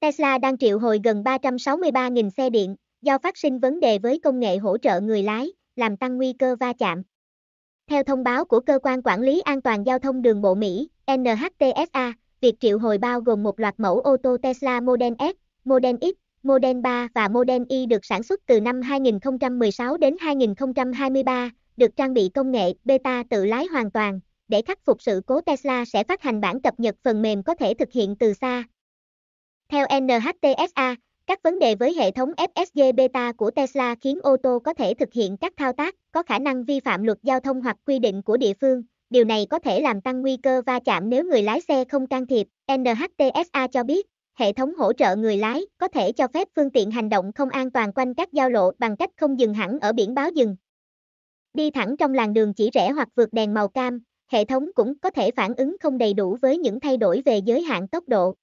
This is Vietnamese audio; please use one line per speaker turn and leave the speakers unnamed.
Tesla đang triệu hồi gần 363.000 xe điện, do phát sinh vấn đề với công nghệ hỗ trợ người lái, làm tăng nguy cơ va chạm. Theo thông báo của Cơ quan Quản lý An toàn Giao thông Đường bộ Mỹ, NHTSA, việc triệu hồi bao gồm một loạt mẫu ô tô Tesla Model S, Model X, Model 3 và Model Y được sản xuất từ năm 2016 đến 2023, được trang bị công nghệ beta tự lái hoàn toàn. Để khắc phục sự cố Tesla sẽ phát hành bản cập nhật phần mềm có thể thực hiện từ xa, theo NHTSA, các vấn đề với hệ thống FSD beta của Tesla khiến ô tô có thể thực hiện các thao tác có khả năng vi phạm luật giao thông hoặc quy định của địa phương. Điều này có thể làm tăng nguy cơ va chạm nếu người lái xe không can thiệp. NHTSA cho biết, hệ thống hỗ trợ người lái có thể cho phép phương tiện hành động không an toàn quanh các giao lộ bằng cách không dừng hẳn ở biển báo dừng. Đi thẳng trong làn đường chỉ rẽ hoặc vượt đèn màu cam, hệ thống cũng có thể phản ứng không đầy đủ với những thay đổi về giới hạn tốc độ.